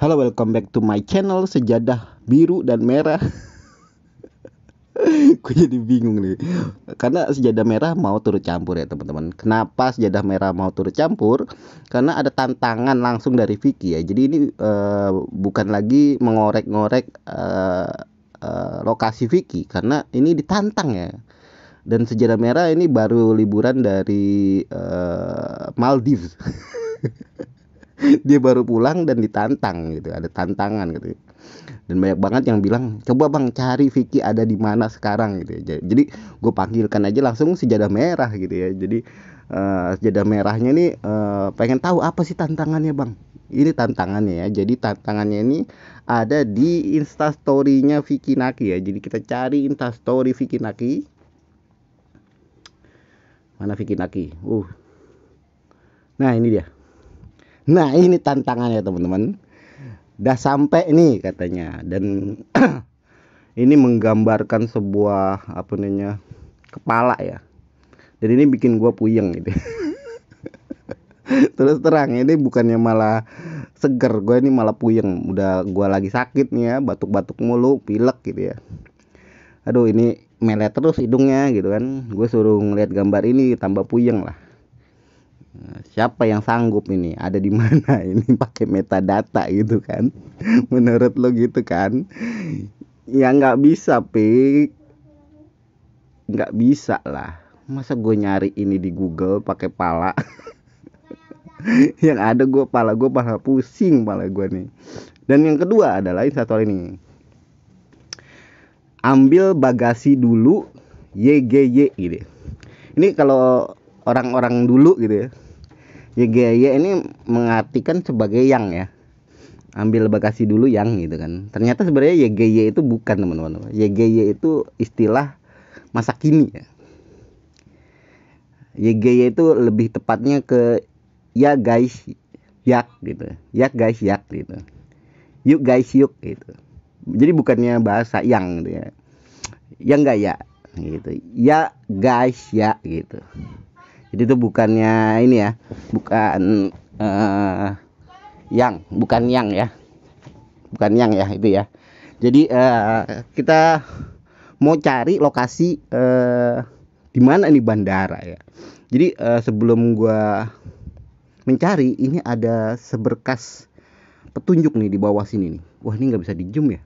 Halo, welcome back to my channel Sejadah Biru dan Merah. gue jadi bingung nih. Karena sejadah merah mau turut campur ya, teman-teman. Kenapa sejadah merah mau turut campur? Karena ada tantangan langsung dari Vicky ya. Jadi ini uh, bukan lagi mengorek-ngorek uh, uh, lokasi Vicky karena ini ditantang ya. Dan sejadah merah ini baru liburan dari uh, Maldives. dia baru pulang dan ditantang gitu ada tantangan gitu dan banyak banget yang bilang coba bang cari Vicky ada di mana sekarang gitu ya jadi gue panggilkan aja langsung sejadah merah gitu ya jadi uh, eh, sejadah merahnya ini uh, eh, pengen tahu apa sih tantangannya bang ini tantangannya ya jadi tantangannya ini ada di instastorynya Vicky Naki ya jadi kita cari instastory Vicky Naki mana Vicky Naki uh nah ini dia Nah ini tantangannya teman-teman. Dah sampai nih katanya dan ini menggambarkan sebuah apa namanya kepala ya. Dan ini bikin gue puyeng gitu. Terus terang ini bukannya malah seger, gue ini malah puyeng. Udah gue lagi sakit nih ya, batuk-batuk mulu, pilek gitu ya. Aduh ini melet terus hidungnya gitu kan. Gue suruh ngeliat gambar ini tambah puyeng lah Nah, siapa yang sanggup ini ada di mana ini pakai metadata gitu kan menurut lo gitu kan ya nggak bisa pik nggak bisa lah masa gue nyari ini di Google pakai pala yang ada gue pala gue pala pusing pala gue nih dan yang kedua adalah ini satu ini ambil bagasi dulu YGY gitu ini kalau orang-orang dulu gitu ya Ya gaya ini mengartikan sebagai yang ya ambil bagasi dulu yang gitu kan ternyata sebenarnya YGY ya itu bukan teman-teman YGY ya itu istilah masa kini ya YGY ya itu lebih tepatnya ke ya guys yak gitu ya guys yak gitu yuk guys yuk gitu jadi bukannya bahasa yang gitu ya yang enggak ya gitu ya guys ya gitu jadi itu bukannya ini ya bukan uh, yang bukan yang ya bukan yang ya itu ya jadi uh, kita mau cari lokasi uh, di mana nih bandara ya jadi uh, sebelum gua mencari ini ada seberkas petunjuk nih di bawah sini nih wah ini nggak bisa di ya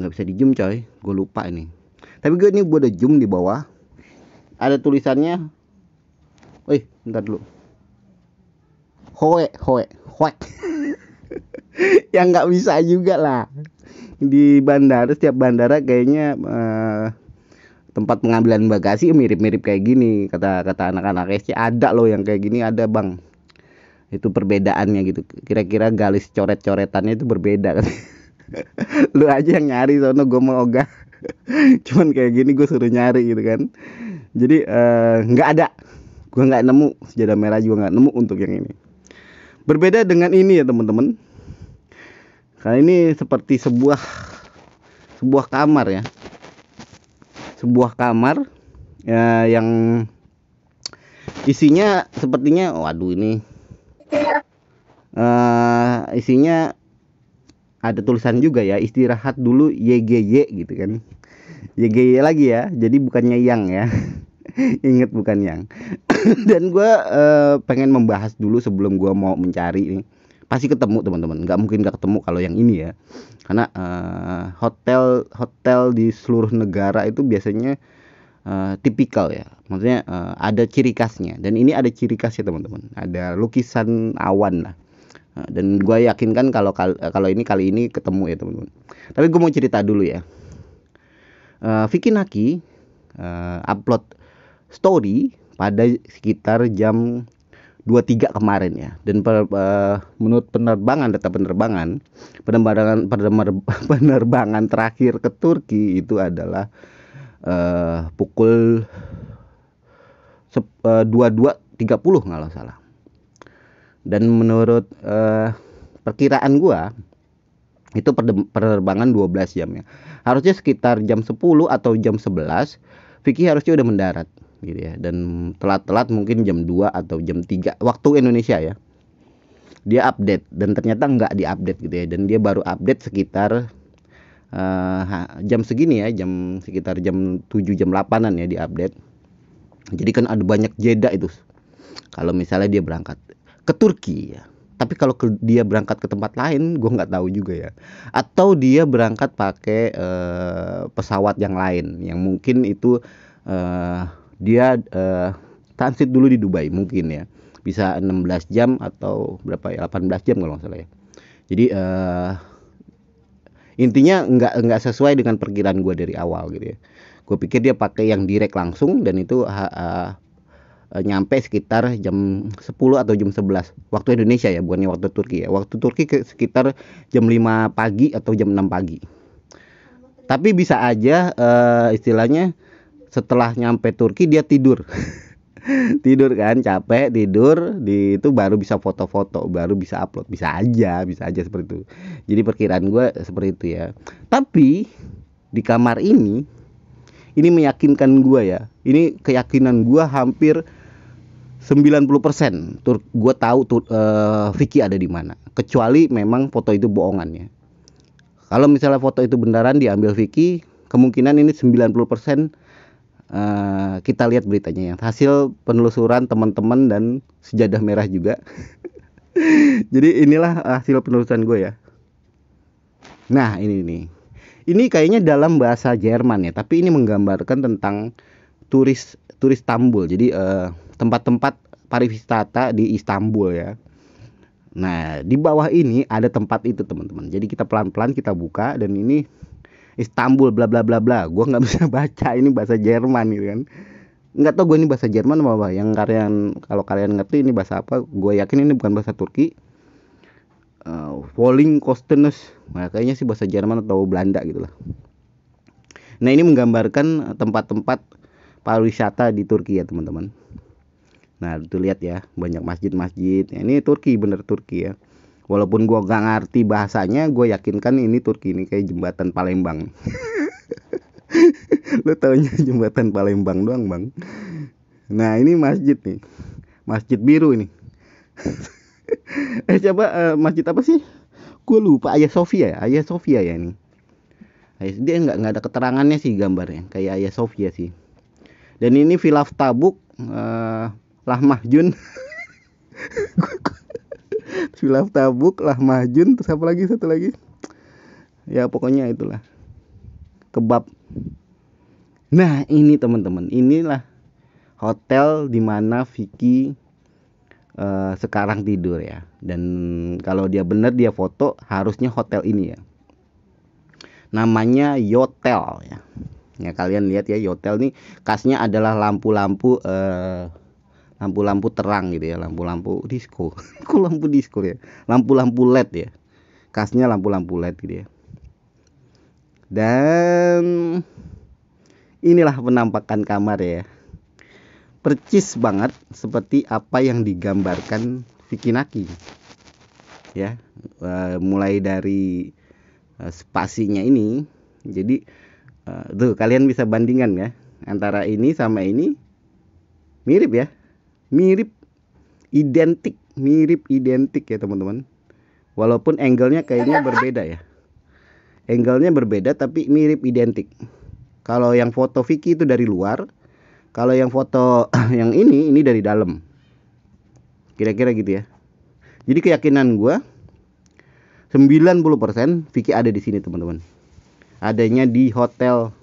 nggak bisa di coy gue lupa ini tapi gue ini gue udah zoom di bawah ada tulisannya bentar dulu hoe hoe hoe yang nggak bisa juga lah di bandara setiap bandara kayaknya uh, tempat pengambilan bagasi mirip-mirip kayak gini kata kata anak-anak SC ada loh yang kayak gini ada bang itu perbedaannya gitu kira-kira galis coret-coretannya itu berbeda lu aja yang nyari sono gue mau ogah cuman kayak gini gue suruh nyari gitu kan jadi eh, nggak uh, ada gue nggak nemu sejadah merah juga nggak nemu untuk yang ini berbeda dengan ini ya teman-teman karena ini seperti sebuah sebuah kamar ya sebuah kamar ya, yang isinya sepertinya waduh ini uh, isinya ada tulisan juga ya istirahat dulu YGY gitu kan YGY lagi ya jadi bukannya yang ya inget bukan yang dan gue uh, pengen membahas dulu sebelum gue mau mencari ini pasti ketemu teman-teman nggak mungkin nggak ketemu kalau yang ini ya karena uh, hotel hotel di seluruh negara itu biasanya uh, tipikal ya maksudnya uh, ada ciri khasnya dan ini ada ciri khasnya teman-teman ada lukisan awan lah dan gue yakinkan kalau kalau ini kali ini ketemu ya teman-teman tapi gue mau cerita dulu ya uh, Vicky Naki uh, upload story pada sekitar jam 23 kemarin ya. Dan per, uh, menurut penerbangan data penerbangan, penerbangan penerbangan terakhir ke Turki itu adalah uh, pukul eh, uh, 22.30 kalau salah. Dan menurut uh, perkiraan gua itu penerbangan 12 jam ya. Harusnya sekitar jam 10 atau jam 11 Vicky harusnya udah mendarat gitu ya dan telat-telat mungkin jam 2 atau jam 3 waktu Indonesia ya dia update dan ternyata nggak diupdate gitu ya dan dia baru update sekitar uh, jam segini ya jam sekitar jam 7 jam 8an ya diupdate jadi kan ada banyak jeda itu kalau misalnya dia berangkat ke Turki ya tapi kalau dia berangkat ke tempat lain gue nggak tahu juga ya atau dia berangkat pakai uh, pesawat yang lain yang mungkin itu uh, dia uh, transit dulu di Dubai mungkin ya bisa 16 jam atau berapa ya 18 jam kalau nggak salah ya jadi uh, intinya nggak nggak sesuai dengan perkiraan gue dari awal gitu ya gue pikir dia pakai yang direct langsung dan itu uh, uh, nyampe sekitar jam 10 atau jam 11 waktu Indonesia ya bukannya waktu Turki ya waktu Turki ke sekitar jam 5 pagi atau jam 6 pagi tapi bisa aja uh, istilahnya setelah nyampe Turki dia tidur tidur kan capek tidur di itu baru bisa foto-foto baru bisa upload bisa aja bisa aja seperti itu jadi perkiraan gue seperti itu ya tapi di kamar ini ini meyakinkan gue ya ini keyakinan gue hampir 90% tur gue tahu tur, uh, Vicky ada di mana kecuali memang foto itu bohongan ya kalau misalnya foto itu beneran diambil Vicky kemungkinan ini 90% Eh, kita lihat beritanya ya. hasil penelusuran teman-teman dan sejadah merah juga. Jadi inilah hasil penelusuran gue ya. Nah ini nih. Ini kayaknya dalam bahasa Jerman ya, tapi ini menggambarkan tentang turis turis Istanbul. Jadi eh, tempat-tempat uh, pariwisata di Istanbul ya. Nah, di bawah ini ada tempat itu, teman-teman. Jadi kita pelan-pelan kita buka dan ini Istanbul bla bla bla bla gue nggak bisa baca ini bahasa Jerman gitu kan nggak tau gue ini bahasa Jerman apa, apa yang kalian kalau kalian ngerti ini bahasa apa gue yakin ini bukan bahasa Turki uh, eh, Falling Kostenus nah, kayaknya sih bahasa Jerman atau Belanda gitu lah nah ini menggambarkan tempat-tempat pariwisata di Turki ya teman-teman nah itu lihat ya banyak masjid-masjid nah, ini Turki bener Turki ya walaupun gue gak ngerti bahasanya gue yakinkan ini Turki ini kayak jembatan Palembang lo taunya jembatan Palembang doang bang nah ini masjid nih masjid biru ini eh coba uh, masjid apa sih gue lupa ayah Sofia ya ayah Sofia ya ini dia nggak nggak ada keterangannya sih gambarnya kayak ayah Sofia sih dan ini Vilaf Tabuk uh, eh, Lah Mahjun Khilaf Tabuk lah majun terus apa lagi satu lagi ya pokoknya itulah kebab nah ini teman-teman inilah hotel di mana Vicky uh, sekarang tidur ya dan kalau dia benar dia foto harusnya hotel ini ya namanya Yotel ya ya kalian lihat ya Yotel nih kasnya adalah lampu-lampu eh, lampu-lampu terang gitu ya lampu-lampu disco kok lampu disco ya lampu-lampu led ya kasnya lampu-lampu led gitu ya dan inilah penampakan kamar ya percis banget seperti apa yang digambarkan Vikinaki ya eh, mulai dari eh, spasinya ini jadi eh, tuh kalian bisa bandingkan ya antara ini sama ini mirip ya mirip identik, mirip identik ya teman-teman. Walaupun angle-nya kayaknya berbeda ya. Angle-nya berbeda tapi mirip identik. Kalau yang foto Vicky itu dari luar, kalau yang foto yang ini ini dari dalam. Kira-kira gitu ya. Jadi keyakinan gua 90% Vicky ada di sini teman-teman. Adanya di hotel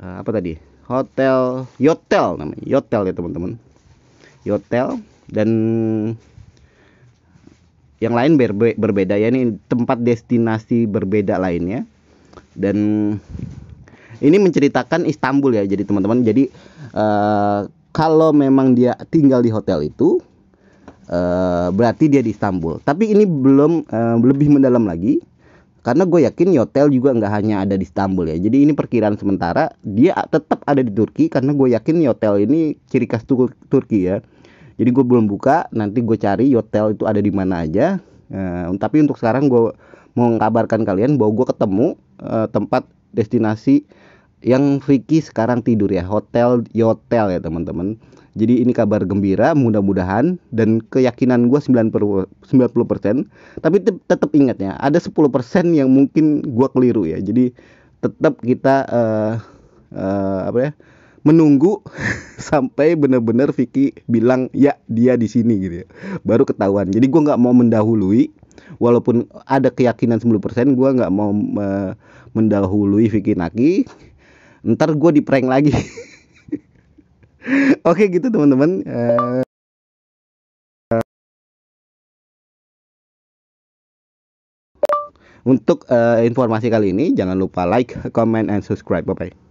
eh, apa tadi? Hotel Yotel namanya, Yotel ya teman-teman Yotel dan yang lain berbe berbeda ya ini tempat destinasi berbeda lainnya dan ini menceritakan Istanbul ya jadi teman-teman jadi uh, kalau memang dia tinggal di hotel itu uh, berarti dia di Istanbul tapi ini belum uh, lebih mendalam lagi karena gue yakin Yotel juga nggak hanya ada di Istanbul ya jadi ini perkiraan sementara dia tetap ada di Turki karena gue yakin Yotel ini ciri khas Turki ya jadi gue belum buka nanti gue cari Yotel itu ada di mana aja uh, tapi untuk sekarang gue mau ngabarkan kalian bahwa gue ketemu uh, tempat destinasi yang Vicky sekarang tidur ya hotel Yotel ya, ya teman-teman jadi ini kabar gembira mudah-mudahan dan keyakinan gue 90%, 90% tapi tetap ingat ya ada 10% yang mungkin gue keliru ya. Jadi tetap kita uh, uh, apa ya menunggu sampai benar-benar Vicky bilang ya dia di sini gitu ya. Baru ketahuan. Jadi gue nggak mau mendahului walaupun ada keyakinan 10% gue nggak mau uh, mendahului Vicky Naki. Ntar gue di prank lagi. Oke gitu teman-teman. Eh, untuk uh, informasi kali ini, jangan lupa like, comment, and subscribe. Bye bye.